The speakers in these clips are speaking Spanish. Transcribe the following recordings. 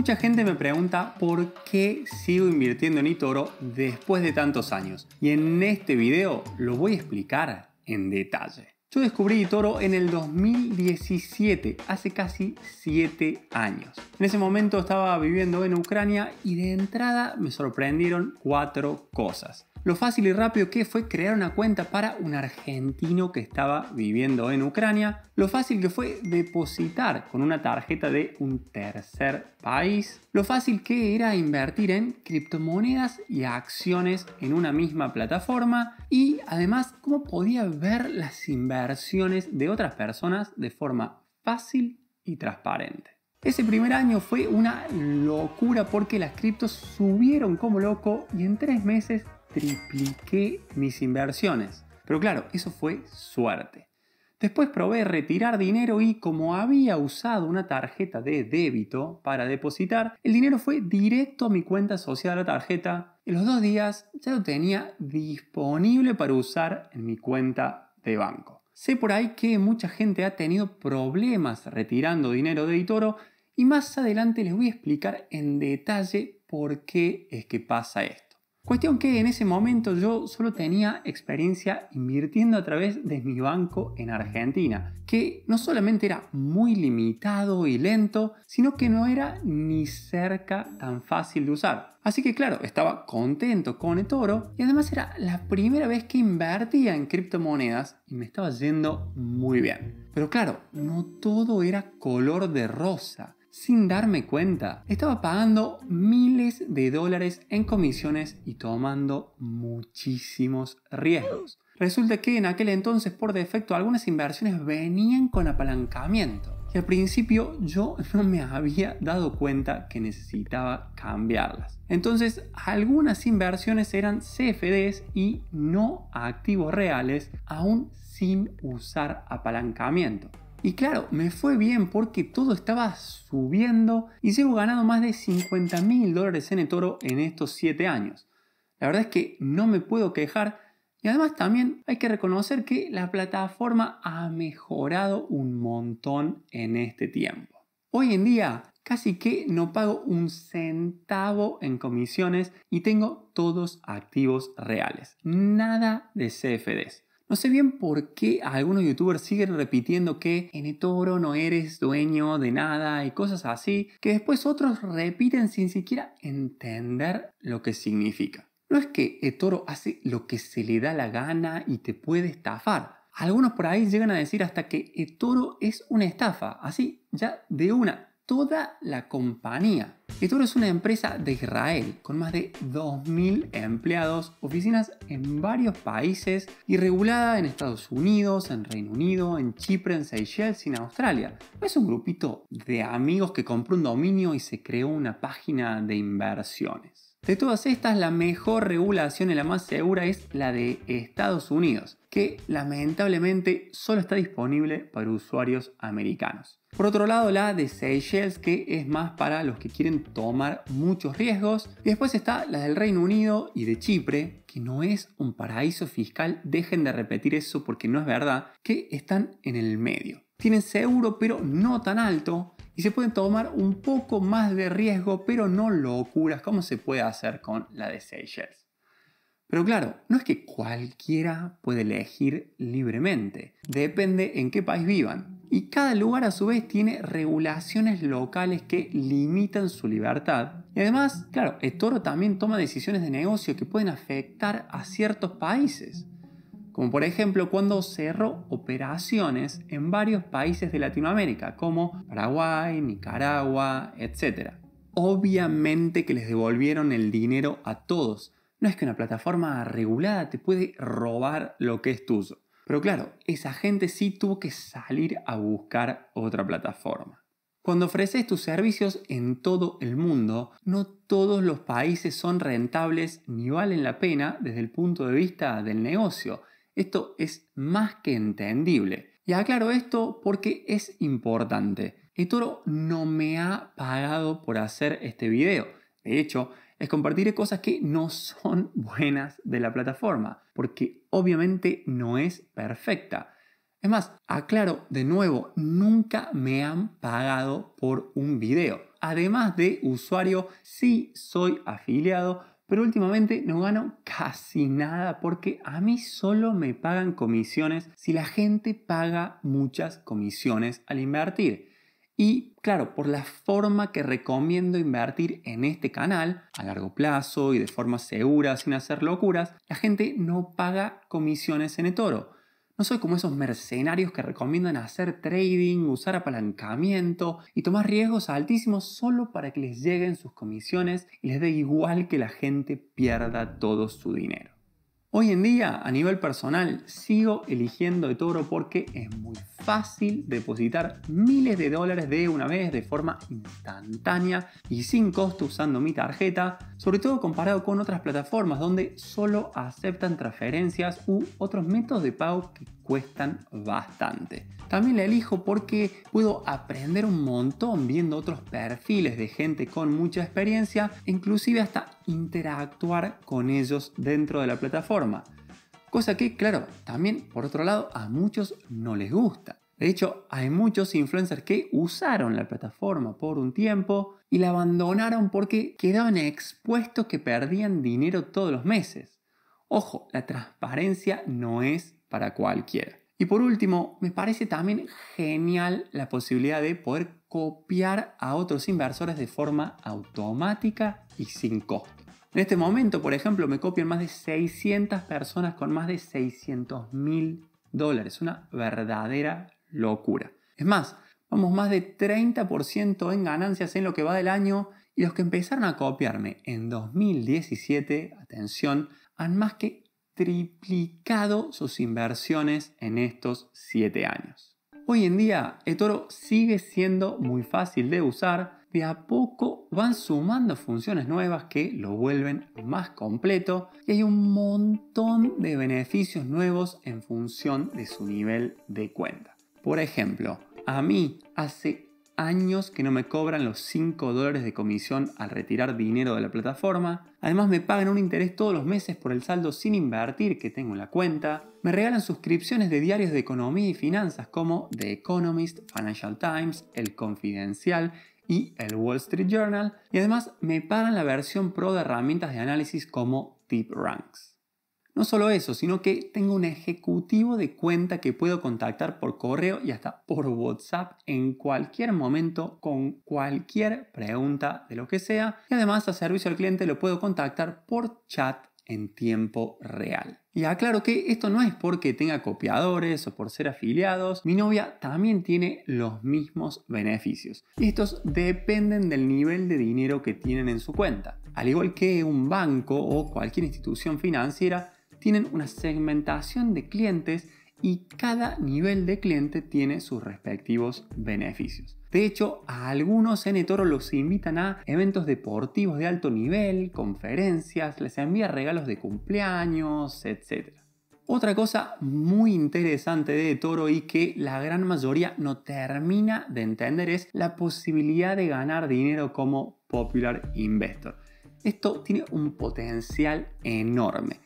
Mucha gente me pregunta por qué sigo invirtiendo en Itoro después de tantos años y en este video lo voy a explicar en detalle. Yo descubrí Itoro en el 2017, hace casi 7 años. En ese momento estaba viviendo en Ucrania y de entrada me sorprendieron 4 cosas. Lo fácil y rápido que fue crear una cuenta para un argentino que estaba viviendo en Ucrania. Lo fácil que fue depositar con una tarjeta de un tercer país. Lo fácil que era invertir en criptomonedas y acciones en una misma plataforma. Y además cómo podía ver las inversiones de otras personas de forma fácil y transparente. Ese primer año fue una locura porque las criptos subieron como loco y en tres meses tripliqué mis inversiones. Pero claro, eso fue suerte. Después probé retirar dinero y como había usado una tarjeta de débito para depositar, el dinero fue directo a mi cuenta asociada a la tarjeta. En los dos días ya lo tenía disponible para usar en mi cuenta de banco. Sé por ahí que mucha gente ha tenido problemas retirando dinero de Editoro, y más adelante les voy a explicar en detalle por qué es que pasa esto. Cuestión que en ese momento yo solo tenía experiencia invirtiendo a través de mi banco en Argentina, que no solamente era muy limitado y lento, sino que no era ni cerca tan fácil de usar. Así que claro, estaba contento con eToro y además era la primera vez que invertía en criptomonedas y me estaba yendo muy bien. Pero claro, no todo era color de rosa. Sin darme cuenta, estaba pagando miles de dólares en comisiones y tomando muchísimos riesgos. Resulta que en aquel entonces, por defecto, algunas inversiones venían con apalancamiento. Y al principio yo no me había dado cuenta que necesitaba cambiarlas. Entonces, algunas inversiones eran CFDs y no activos reales, aún sin usar apalancamiento. Y claro, me fue bien porque todo estaba subiendo y llevo ganado más de 50 mil dólares en el toro en estos 7 años. La verdad es que no me puedo quejar y además también hay que reconocer que la plataforma ha mejorado un montón en este tiempo. Hoy en día casi que no pago un centavo en comisiones y tengo todos activos reales, nada de CFDs. No sé bien por qué algunos youtubers siguen repitiendo que en eToro no eres dueño de nada y cosas así, que después otros repiten sin siquiera entender lo que significa. No es que eToro hace lo que se le da la gana y te puede estafar. Algunos por ahí llegan a decir hasta que eToro es una estafa, así ya de una, toda la compañía. Etor es una empresa de Israel con más de 2.000 empleados, oficinas en varios países y regulada en Estados Unidos, en Reino Unido, en Chipre, en Seychelles y en Australia. es un grupito de amigos que compró un dominio y se creó una página de inversiones. De todas estas, la mejor regulación y la más segura es la de Estados Unidos, que lamentablemente solo está disponible para usuarios americanos. Por otro lado, la de Seychelles, que es más para los que quieren tomar muchos riesgos. Y después está la del Reino Unido y de Chipre, que no es un paraíso fiscal, dejen de repetir eso porque no es verdad, que están en el medio. Tienen seguro, pero no tan alto. Y se pueden tomar un poco más de riesgo, pero no locuras, como se puede hacer con la de Seychelles. Pero claro, no es que cualquiera puede elegir libremente. Depende en qué país vivan y cada lugar a su vez tiene regulaciones locales que limitan su libertad. Y además, claro, el toro también toma decisiones de negocio que pueden afectar a ciertos países, como por ejemplo cuando cerró operaciones en varios países de Latinoamérica, como Paraguay, Nicaragua, etc. Obviamente que les devolvieron el dinero a todos. No es que una plataforma regulada te puede robar lo que es tuyo. Pero claro, esa gente sí tuvo que salir a buscar otra plataforma. Cuando ofreces tus servicios en todo el mundo, no todos los países son rentables ni valen la pena desde el punto de vista del negocio. Esto es más que entendible. Y aclaro esto porque es importante. Etoro no me ha pagado por hacer este video. De hecho, es compartir cosas que no son buenas de la plataforma, porque obviamente no es perfecta. Es más, aclaro de nuevo, nunca me han pagado por un video. Además de usuario, sí soy afiliado, pero últimamente no gano casi nada porque a mí solo me pagan comisiones si la gente paga muchas comisiones al invertir. Y claro, por la forma que recomiendo invertir en este canal, a largo plazo y de forma segura, sin hacer locuras, la gente no paga comisiones en eToro. No soy como esos mercenarios que recomiendan hacer trading, usar apalancamiento y tomar riesgos altísimos solo para que les lleguen sus comisiones y les dé igual que la gente pierda todo su dinero. Hoy en día, a nivel personal, sigo eligiendo de Toro porque es muy fácil depositar miles de dólares de una vez de forma instantánea y sin costo usando mi tarjeta, sobre todo comparado con otras plataformas donde solo aceptan transferencias u otros métodos de pago que cuestan bastante. También la elijo porque puedo aprender un montón viendo otros perfiles de gente con mucha experiencia, inclusive hasta interactuar con ellos dentro de la plataforma. Cosa que, claro, también por otro lado a muchos no les gusta. De hecho, hay muchos influencers que usaron la plataforma por un tiempo y la abandonaron porque quedaban expuestos que perdían dinero todos los meses. Ojo, la transparencia no es para cualquiera. Y por último, me parece también genial la posibilidad de poder copiar a otros inversores de forma automática y sin costo. En este momento, por ejemplo, me copian más de 600 personas con más de 600 mil dólares. Una verdadera locura. Es más, vamos más de 30% en ganancias en lo que va del año y los que empezaron a copiarme en 2017, atención, han más que triplicado sus inversiones en estos 7 años. Hoy en día, eToro sigue siendo muy fácil de usar. De a poco van sumando funciones nuevas que lo vuelven más completo y hay un montón de beneficios nuevos en función de su nivel de cuenta. Por ejemplo, a mí hace años que no me cobran los 5 dólares de comisión al retirar dinero de la plataforma. Además me pagan un interés todos los meses por el saldo sin invertir que tengo en la cuenta. Me regalan suscripciones de diarios de economía y finanzas como The Economist, Financial Times, El Confidencial y el Wall Street Journal. Y además me pagan la versión pro de herramientas de análisis como TipRanks. No solo eso, sino que tengo un ejecutivo de cuenta que puedo contactar por correo y hasta por WhatsApp en cualquier momento con cualquier pregunta de lo que sea. Y además a servicio al cliente lo puedo contactar por chat en tiempo real. Y aclaro que esto no es porque tenga copiadores o por ser afiliados, mi novia también tiene los mismos beneficios. estos dependen del nivel de dinero que tienen en su cuenta. Al igual que un banco o cualquier institución financiera, tienen una segmentación de clientes y cada nivel de cliente tiene sus respectivos beneficios. De hecho, a algunos en eToro los invitan a eventos deportivos de alto nivel, conferencias, les envía regalos de cumpleaños, etc. Otra cosa muy interesante de eToro y que la gran mayoría no termina de entender es la posibilidad de ganar dinero como popular investor. Esto tiene un potencial enorme.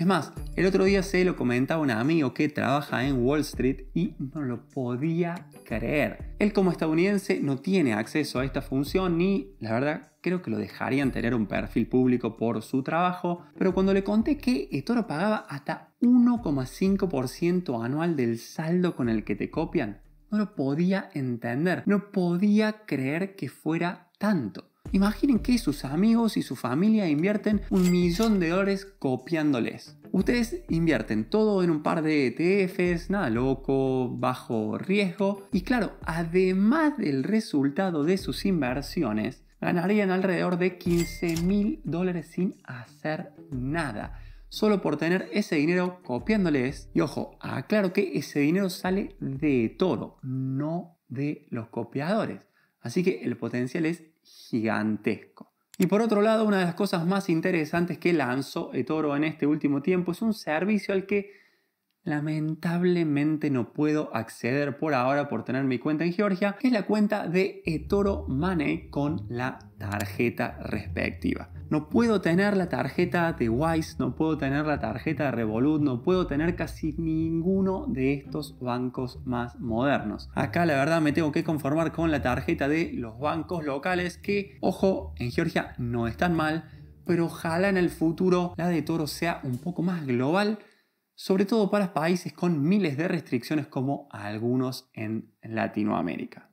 Es más, el otro día se lo comentaba un amigo que trabaja en Wall Street y no lo podía creer. Él como estadounidense no tiene acceso a esta función ni, la verdad, creo que lo dejarían tener un perfil público por su trabajo, pero cuando le conté que lo pagaba hasta 1,5% anual del saldo con el que te copian, no lo podía entender, no podía creer que fuera tanto. Imaginen que sus amigos y su familia invierten un millón de dólares copiándoles. Ustedes invierten todo en un par de ETFs, nada loco, bajo riesgo y claro, además del resultado de sus inversiones, ganarían alrededor de 15 mil dólares sin hacer nada solo por tener ese dinero copiándoles. Y ojo, aclaro que ese dinero sale de todo, no de los copiadores. Así que el potencial es gigantesco. Y por otro lado, una de las cosas más interesantes que lanzó eToro en este último tiempo es un servicio al que Lamentablemente no puedo acceder por ahora por tener mi cuenta en Georgia, que es la cuenta de eToro Money con la tarjeta respectiva. No puedo tener la tarjeta de Wise, no puedo tener la tarjeta de Revolut, no puedo tener casi ninguno de estos bancos más modernos. Acá la verdad me tengo que conformar con la tarjeta de los bancos locales que, ojo, en Georgia no están mal, pero ojalá en el futuro la de Toro sea un poco más global sobre todo para países con miles de restricciones como algunos en Latinoamérica.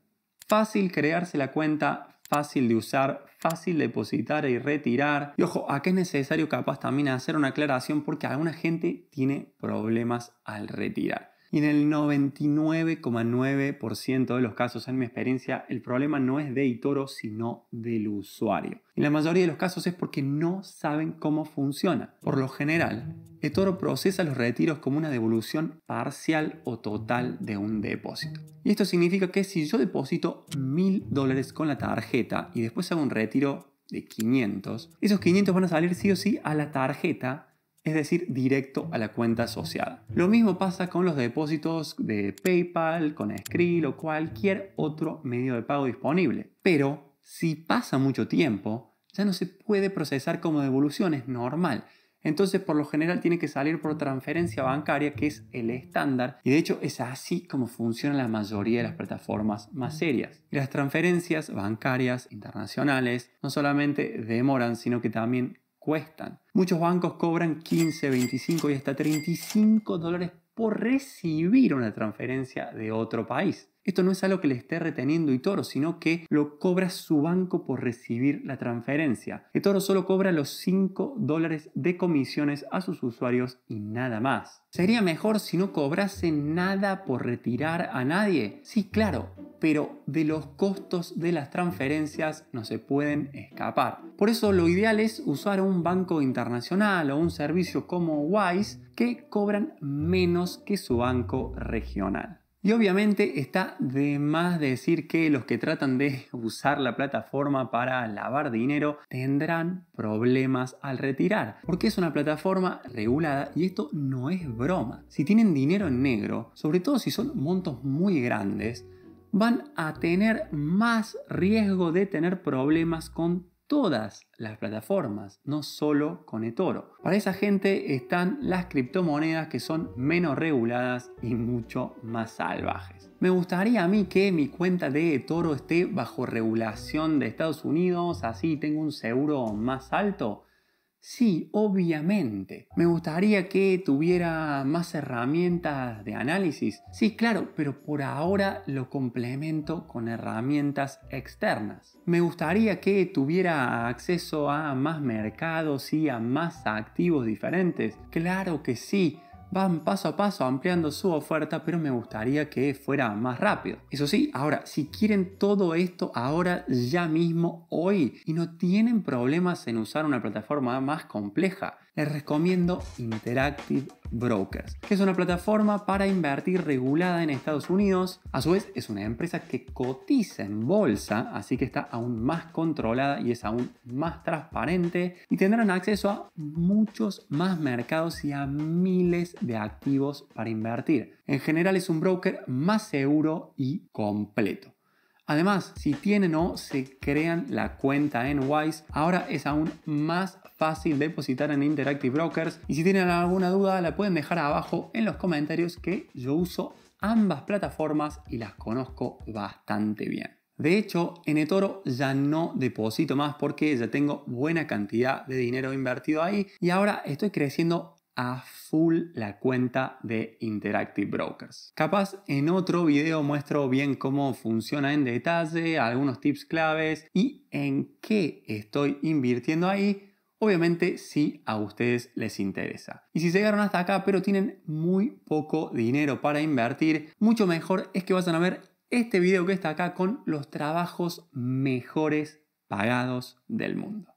Fácil crearse la cuenta, fácil de usar, fácil depositar y retirar. Y ojo, acá es necesario capaz también hacer una aclaración porque alguna gente tiene problemas al retirar. Y en el 99,9% de los casos, en mi experiencia, el problema no es de eToro, sino del usuario. En la mayoría de los casos es porque no saben cómo funciona. Por lo general, eToro procesa los retiros como una devolución parcial o total de un depósito. Y esto significa que si yo deposito mil dólares con la tarjeta y después hago un retiro de 500, esos 500 van a salir sí o sí a la tarjeta es decir, directo a la cuenta asociada. Lo mismo pasa con los depósitos de PayPal, con Skrill o cualquier otro medio de pago disponible. Pero si pasa mucho tiempo, ya no se puede procesar como devolución, es normal. Entonces, por lo general, tiene que salir por transferencia bancaria, que es el estándar. Y de hecho, es así como funcionan la mayoría de las plataformas más serias. Y las transferencias bancarias internacionales no solamente demoran, sino que también cuestan. Muchos bancos cobran 15, 25 y hasta 35 dólares por recibir una transferencia de otro país. Esto no es algo que le esté reteniendo Itoro, sino que lo cobra su banco por recibir la transferencia. Itoro solo cobra los 5 dólares de comisiones a sus usuarios y nada más. ¿Sería mejor si no cobrase nada por retirar a nadie? Sí, claro, pero de los costos de las transferencias no se pueden escapar. Por eso lo ideal es usar un banco internacional o un servicio como Wise que cobran menos que su banco regional. Y obviamente está de más decir que los que tratan de usar la plataforma para lavar dinero tendrán problemas al retirar, porque es una plataforma regulada y esto no es broma. Si tienen dinero en negro, sobre todo si son montos muy grandes, van a tener más riesgo de tener problemas con todas las plataformas, no solo con eToro. Para esa gente están las criptomonedas que son menos reguladas y mucho más salvajes. Me gustaría a mí que mi cuenta de eToro esté bajo regulación de Estados Unidos, así tengo un seguro más alto. Sí, obviamente. Me gustaría que tuviera más herramientas de análisis. Sí, claro, pero por ahora lo complemento con herramientas externas. Me gustaría que tuviera acceso a más mercados y a más activos diferentes. Claro que sí, van paso a paso ampliando su oferta, pero me gustaría que fuera más rápido. Eso sí, ahora, si quieren todo esto ahora, ya mismo, hoy, y no tienen problemas en usar una plataforma más compleja, les recomiendo Interactive Brokers, que es una plataforma para invertir regulada en Estados Unidos. A su vez, es una empresa que cotiza en bolsa, así que está aún más controlada y es aún más transparente. Y tendrán acceso a muchos más mercados y a miles de activos para invertir. En general, es un broker más seguro y completo. Además, si tienen o se crean la cuenta en Wise, ahora es aún más fácil depositar en Interactive Brokers y si tienen alguna duda la pueden dejar abajo en los comentarios que yo uso ambas plataformas y las conozco bastante bien. De hecho, en eToro ya no deposito más porque ya tengo buena cantidad de dinero invertido ahí y ahora estoy creciendo a full la cuenta de Interactive Brokers. Capaz en otro video muestro bien cómo funciona en detalle, algunos tips claves y en qué estoy invirtiendo ahí. Obviamente si a ustedes les interesa. Y si llegaron hasta acá pero tienen muy poco dinero para invertir, mucho mejor es que vayan a ver este video que está acá con los trabajos mejores pagados del mundo.